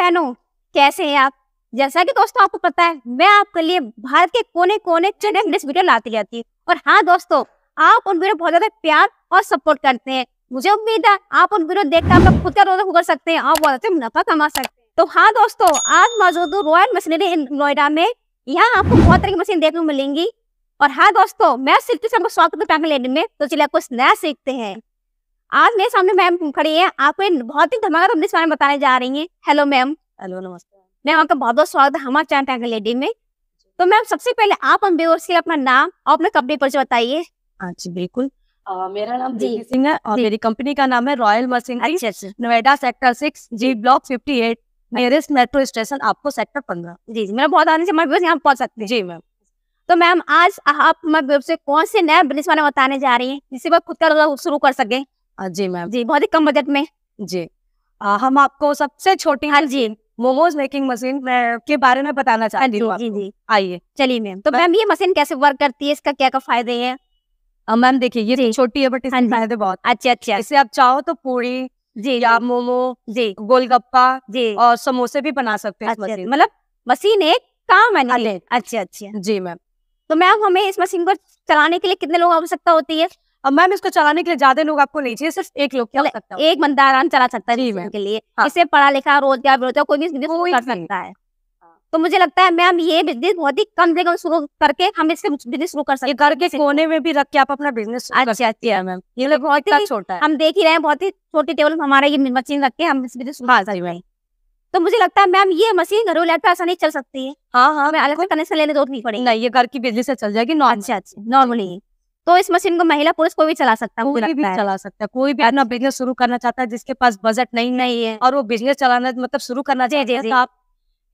बहनों कैसे हैं आप जैसा कि दोस्तों आपको पता है मैं आपके लिए भारत के कोने कोने चने इंग्लिश वीडियो लाती रहती हूँ और हाँ दोस्तों आप उन वीडियो बहुत ज्यादा प्यार और सपोर्ट करते हैं मुझे उम्मीद है आप उन वीडियो देखकर आप खुद का रोजा कर सकते हैं और बहुत अच्छे मुनाफा कमा सकते हैं तो हाँ दोस्तों आज मौजूद हूँ रॉयल मशीनरी नोएडा में यहाँ आपको बहुत तरह की मशीन देखने को मिलेंगी और हाँ दोस्तों मैं सीखती हूँ स्वागत में तो चलिए कुछ नया सीखते हैं आज मेरे सामने मैम खड़ी है आपको बहुत ही धमाका अपने बारे में बताने जा रही है हेलो मैम हेलो नमस्ते मैम आपका बहुत बहुत स्वागत है हमारे चैनल टैंकर लेडी में तो मैम सबसे पहले आप हम व्यूअर्स के अपना नाम और अपने कंपनी परिचय बताइए हाँ जी बिल्कुल मेरा नाम जी सिंह है और मेरी कंपनी का नाम है रॉयल मसिंग Noida sector six G block fifty eight nearest metro station आपको सेक्टर पंद्रह जी जी मेरा बहुत आने से हमारे यहाँ पहुँच सकते हैं जी मैम तो मैम आज आप हमारे से कौन से नया बिजनेस बताने जा रही है जिससे वह खुद का रोजगार शुरू कर सके जी मैम जी बहुत ही कम बजट में जी आ, हम आपको सबसे छोटी हाँ जी मोमोज मेकिंग मशीन के बारे में बताना हाँ चाहती हूँ जी जी आइए चलिए मैम तो मैम ये मशीन कैसे वर्क करती है इसका क्या क्या फायदे है मैम देखिए ये तो छोटी है बट इसके हाँ फायदे बहुत अच्छा अच्छा इसे आप चाहो तो पूरी जी या मोमो जी गोलगप्पा जी और समोसे भी बना सकते हैं अच्छा, मतलब मशीन एक काम है हाँ अच्छा अच्छा जी मैम तो मैम हमें इस मशीन को चलाने के लिए कितने लोग आवश्यकता होती है अब मैम इसको चलाने के लिए ज्यादा लोग आपको नहीं चाहिए सिर्फ एक लोग चला मतलब सकता है एक बंदा आराम चला सकता है जी के लिए हाँ। इसे पढ़ा लिखा रोजगार बेरोजगार कोई भी बिजनेस कर सकता है हाँ। तो मुझे लगता है मैम ये बिजनेस बहुत ही कम जगह शुरू करके हम इसके बिजनेस शुरू कर सकते घर के कोने में भी रख के आप अपना बिजनेस अच्छी है मैम ये बहुत ही छोटा है हम देख ही रहे हैं बहुत ही छोटी टेबल हमारा ये मशीन रख के हम इस बिजनेस हाँ, तो मुझे लगता है मैम ये मशीन घरों लैट पे नहीं चल सकती है हाँ हाँ मैं अलग कनेक्शन लेने दो नहीं पड़ेगी नहीं ये घर की बिजली से चल जाएगी नॉर्मल अच्छा, अच्छा। नॉर्मली तो इस मशीन को महिला पुरुष कोई भी चला सकता है कोई भी, चला सकता है कोई भी अपना बिजनेस अच्छा। शुरू करना चाहता है जिसके पास बजट नहीं नहीं है और वो बिजनेस चलाना मतलब शुरू करना चाहिए तो आप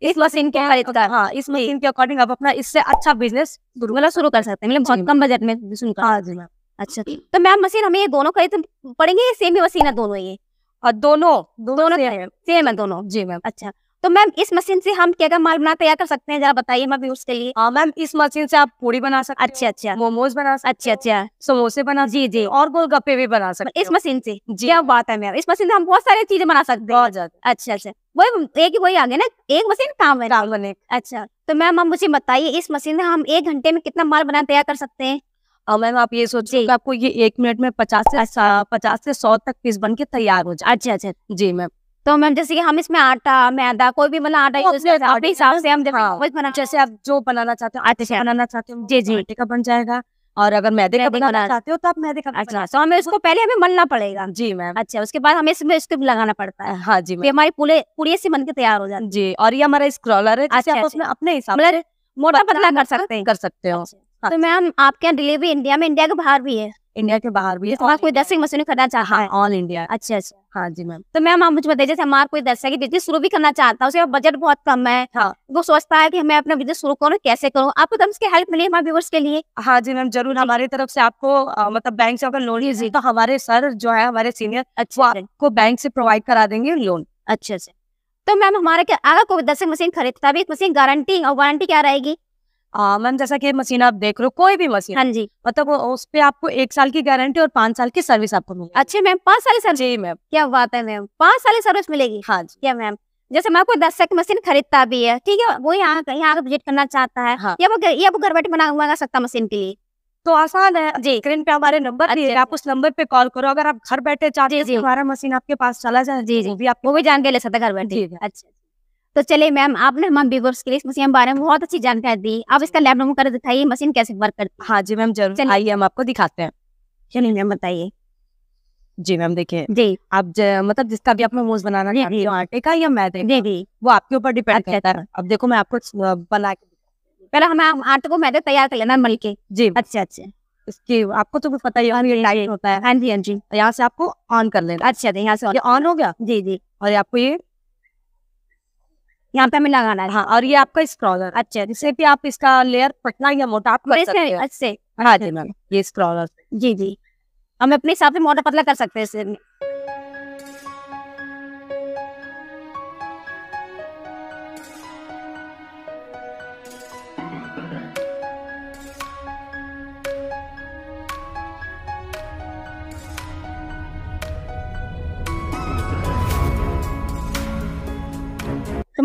इस हाँ, मशीन के खरीदकर हाँ इस मशीन के अकॉर्डिंग आप अपना इससे अच्छा बिजनेस मतलब शुरू कर सकते हैं मतलब बहुत कम बजट में हाँ जी मैम अच्छा तो मैम मशीन हमें ये दोनों खरीद पड़ेंगे सेम ही मशीन है दोनों ये और दोनों दोनों सेम है दोनों जी मैम अच्छा तो मैम इस मशीन से हम क्या क्या माल बना तैयार कर सकते हैं जरा बताइए मैं व्यूज के लिए हाँ मैम इस मशीन से आप पूरी बना सकते अच्छा अच्छा मोमोज बना सकते अच्छा अच्छा समोसे बना जी जी और गोलगप्पे भी बना सकते इस मशीन से जी क्या बात है मैम इस मशीन से हम बहुत सारी चीजें बना सकते हैं बहुत अच्छा अच्छा वही एक ही वही आगे ना एक मशीन काम है काम बने अच्छा तो मैम आप मुझे बताइए इस मशीन में हम एक घंटे में कितना माल बना तैयार कर सकते हैं और मैम आप ये सोचिए आपको ये एक मिनट में पचास से अच्छा। पचास से सौ तक पीस बन के तैयार हो जाए अच्छा अच्छा जी मैम तो मैम जैसे कि हम इसमें आटा मैदा कोई भी मतलब आटा अपने हिसाब से हम बनाना जैसे हाँ, आप जो बनाना चाहते हो आटे से अच्छा। बनाना चाहते हो जी जी आटे का बन जाएगा और अगर मैदे का बनाना चाहते हो तो आप मैदे का अच्छा तो हमें उसको पहले हमें मलना पड़ेगा जी मैम अच्छा उसके बाद हमें इसमें इसको लगाना पड़ता है हाँ जी हमारी पूरे पूरे से बन के तैयार हो जाती है जी और ये हमारा स्क्रॉलर है अच्छा, आप उसमें अच्छा। अपने हिसाब मतलब से मोटा पतला कर सकते हैं कर सकते हो अच्छा, तो मैम आपके यहाँ डिलीवरी इंडिया में इंडिया के बाहर भी है इंडिया के बाहर भी है कोई दस मशीन करना चाहता हाँ, है ऑल इंडिया अच्छा अच्छा हाँ जी मैम तो मैम आप मुझे बताइए जैसे हमारा कोई की बिजनेस शुरू भी करना चाहता है उसका बजट बहुत कम है हाँ वो सोचता है कि मैं अपना बिजनेस शुरू करूँ कैसे करूँ आपको कम से हेल्प मिली हमारे व्यवर्स के लिए हाँ जी मैम जरूर हमारी तरफ से आपको आ, मतलब बैंक से अगर लोन ही तो हमारे सर जो है हमारे सीनियर अच्छा, अच्छा। को बैंक से प्रोवाइड करा देंगे लोन अच्छा अच्छा तो मैम हमारे अगर कोई दस मशीन खरीदता भी मशीन गारंटी और वारंटी क्या रहेगी मैम जैसा कि मशीन आप देख रहे हो कोई भी मशीन हाँ जी मतलब उस पर आपको एक साल की गारंटी और पाँच साल की सर्विस आपको मिलेगी अच्छा मैम पाँच साल सर्विस जी मैम क्या बात है मैम पाँच साल सर्विस मिलेगी हाँ जी क्या मैम जैसे मैं आपको दस की मशीन खरीदता भी है ठीक है वो यहाँ यहाँ विजिट करना चाहता है हाँ। या वो घर बैठे बना मंगा सकता मशीन के लिए तो आसान है जी स्क्रीन पे हमारे नंबर है आप उस नंबर पे कॉल करो अगर आप घर बैठे चाहते हैं तो हमारा मशीन आपके पास चला जाए जी जी भी आपको भी जान के ले सकते घर बैठे अच्छा तो चले मैम आपने हमारे व्यूवर्स के लिए इस मशीन के बारे में बहुत अच्छी जानकारी दी आप इसका लैब डेमो कर दिखाइए मशीन कैसे वर्क कर हाँ जी मैम जरूर आइए हम आपको दिखाते हैं चलिए मैम बताइए जी मैम देखिए जी आप मतलब जिसका भी आपने मोज बनाना चाहते हो आटे का या मैदे जी जी वो आपके ऊपर डिपेंड अच्छा, करता है अच्छा। अब देखो मैं आपको बना के पहले हमें आटे को मैदे तैयार कर लेना मल के जी अच्छा अच्छा इसकी आपको तो पता ही होता है हाँ जी हाँ जी तो यहाँ से आपको ऑन कर लेना अच्छा, अच्छा यहाँ से ऑन हो गया जी जी और आपको ये यहाँ पे हमें लगाना है हाँ और ये आपका स्क्रॉलर अच्छा, अच्छा जिससे भी आप इसका लेयर पटना या मोटा आप कर सकते हैं अच्छे हाँ जी अच्छा, मैम अच्छा। ये स्क्रॉलर जी जी हम अपने हिसाब से मोटा पतला कर सकते हैं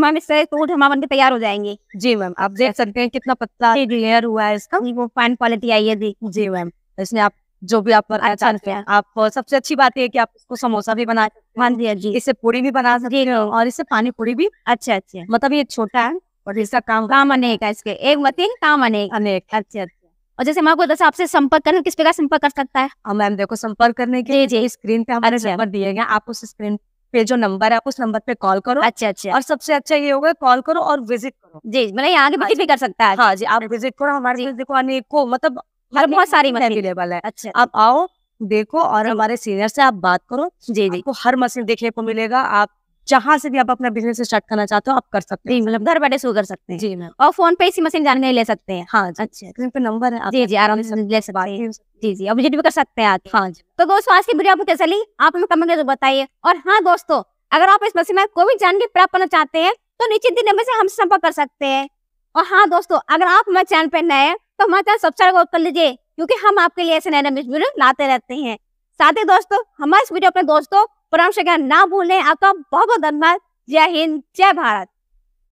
मैम इससे सूट हमारा बनकर तैयार हो जाएंगे जी मैम आप देख सकते हैं कितना पतला लेयर हुआ है इसका वो फाइन क्वालिटी आई है जी जी मैम इसमें आप जो भी आप अच्छा चाहते अच्छा। हैं आप सबसे अच्छी बात है कि आप इसको समोसा भी बना हाँ जी हाँ जी इसे पूरी भी बना सकते हैं हाँ। और इससे पानी पूरी भी अच्छा अच्छा मतलब ये छोटा है और इसका काम काम अनेक है इसके एक मत काम अनेक अनेक अच्छा, अच्छा। और जैसे मैं को आपसे संपर्क करना किस प्रकार संपर्क कर सकता है मैम देखो संपर्क करने के लिए स्क्रीन पे हमारे नंबर अच्छा। दिए गए आप उस स्क्रीन पे जो नंबर है उस नंबर पे कॉल करो अच्छा अच्छा और सबसे अच्छा ये होगा कॉल करो और विजिट करो जी मतलब यहाँ के विजिट भी कर सकता है हाँ जी आप विजिट करो हमारे देखो अनेक को मतलब हर बहुत सारी मशीन अवेलेबल है अच्छा आप आओ देखो और हमारे सीनियर से आप बात करो जी जी आपको हर मशीन देखने को मिलेगा आप जहां से भी आप अपना बिजनेस स्टार्ट करना चाहते हो आप कर सकते हैं मतलब घर बैठे शुरू कर सकते हैं जी मैम और फोन पे इसी मशीन जाने ले सकते हैं हाँ अच्छा नंबर है जी जी आराम से ले सकते जी जी विजिट भी कर सकते हैं आप हाँ जी तो दोस्तों आज की वीडियो आपको कैसे ली आप हमें कमेंट करके बताइए और हाँ दोस्तों अगर आप इस मशीन में कोई भी जानकारी प्राप्त करना चाहते हैं तो नीचे दिन नंबर से हमसे संपर्क कर सकते हैं और हाँ दोस्तों अगर आप हमारे चैनल पर नए हैं तो हमारे चैनल सब्सक्राइब कर लीजिए क्योंकि हम आपके लिए ऐसे नए नए वीडियो लाते रहते हैं साथ ही दोस्तों हमारे इस वीडियो अपने दोस्तों से ना भूलें आपका बहुत बहुत धन्यवाद जय हिंद जय भारत